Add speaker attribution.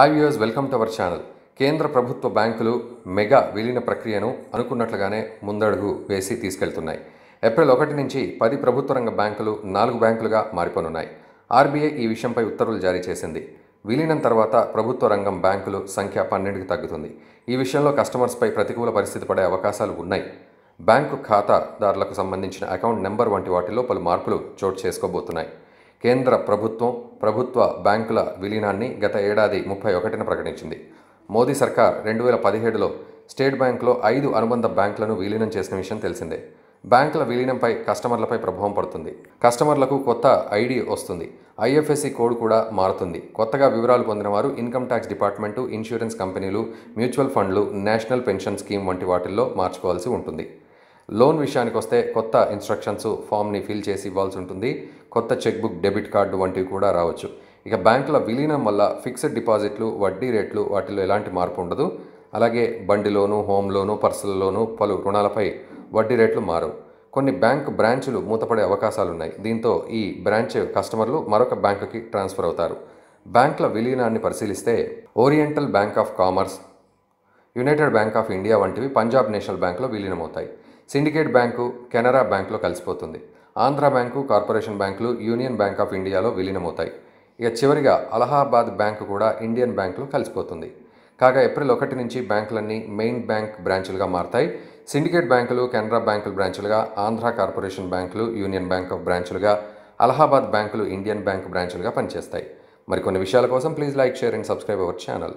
Speaker 1: hi viewers welcome to our channel కేంద్ర ప్రభుత్వ బ్యాంకులు మెగా విలీన ప్రక్రియను అనుకున్నట్లుగానే ముందడుగు వేసి తీసుకెళ్తున్నాయి ఏప్రిల్ ఒకటి నుంచి పది ప్రభుత్వ రంగ బ్యాంకులు నాలుగు బ్యాంకులుగా మారిపోనున్నాయి ఆర్బీఐ ఈ విషయంపై ఉత్తర్వులు జారీ చేసింది విలీనం తర్వాత ప్రభుత్వ రంగం బ్యాంకులు సంఖ్య పన్నెండుకి తగ్గుతుంది ఈ విషయంలో కస్టమర్స్పై ప్రతికూల పరిస్థితి పడే అవకాశాలు ఉన్నాయి బ్యాంకు ఖాతాదారులకు సంబంధించిన అకౌంట్ నెంబర్ వంటి వాటిల్లో పలు మార్పులు చోటు చేసుకోబోతున్నాయి కేంద్ర ప్రభుత్వం ప్రభుత్వ బ్యాంకుల విలీనాన్ని గత ఏడాది ముప్పై ఒకటిన ప్రకటించింది మోదీ సర్కార్ రెండు వేల పదిహేడులో స్టేట్ బ్యాంకులో ఐదు అనుబంధ బ్యాంకులను విలీనం చేసిన విషయం తెలిసిందే బ్యాంకుల విలీనంపై కస్టమర్లపై ప్రభావం పడుతుంది కస్టమర్లకు కొత్త ఐడి వస్తుంది ఐఎఫ్ఎస్సి కోడ్ కూడా మారుతుంది కొత్తగా వివరాలు పొందిన వారు ఇన్కమ్ ట్యాక్స్ డిపార్ట్మెంటు ఇన్సూరెన్స్ కంపెనీలు మ్యూచువల్ ఫండ్లు నేషనల్ పెన్షన్ స్కీమ్ వంటి వాటిల్లో మార్చుకోవాల్సి ఉంటుంది లోన్ విషయానికి వస్తే కొత్త ఇన్స్ట్రక్షన్స్ ఫామ్ని ఫిల్ చేసి ఇవ్వాల్సి ఉంటుంది కొత్త చెక్బుక్ డెబిట్ కార్డు వంటివి కూడా రావచ్చు ఇక బ్యాంకుల విలీనం వల్ల ఫిక్స్డ్ డిపాజిట్లు వడ్డీ రేట్లు వాటిలో ఎలాంటి మార్పు ఉండదు అలాగే బండిలోను హోమ్ లోను పర్సనల్ లోను పలు రుణాలపై వడ్డీ రేట్లు మారు కొన్ని బ్యాంక్ బ్రాంచులు మూతపడే అవకాశాలున్నాయి దీంతో ఈ బ్రాంచ్ కస్టమర్లు మరొక బ్యాంకుకి ట్రాన్స్ఫర్ అవుతారు బ్యాంకుల విలీనాన్ని పరిశీలిస్తే Oriental Bank of Commerce United Bank of India వంటివి పంజాబ్ నేషనల్ బ్యాంక్లో విలీనమవుతాయి సిండికేట్ బ్యాంకు కెనరా బ్యాంకులో కలిసిపోతుంది ఆంధ్ర బ్యాంకు కార్పొరేషన్ బ్యాంకులు యూనియన్ బ్యాంక్ ఆఫ్ ఇండియాలో విలీనమవుతాయి ఇక చివరిగా అలహాబాద్ బ్యాంకు కూడా ఇండియన్ బ్యాంకులో కలిసిపోతుంది కాగా ఏప్రిల్ ఒకటి నుంచి బ్యాంకులన్నీ మెయిన్ బ్యాంక్ బ్రాంచులుగా మారతాయి సిండికేట్ బ్యాంకులు కెనరా బ్యాంకులు బ్రాంచులుగా ఆంధ్ర కార్పొరేషన్ బ్యాంకులు యూనియన్ బ్యాంక్ ఆఫ్ బ్రాంచులుగా అలహాబాద్ బ్యాంకులు ఇండియన్ బ్యాంక్ బ్రాంచులుగా పనిచేస్తాయి మరికొన్ని విషయాల కోసం please like share and subscribe our channel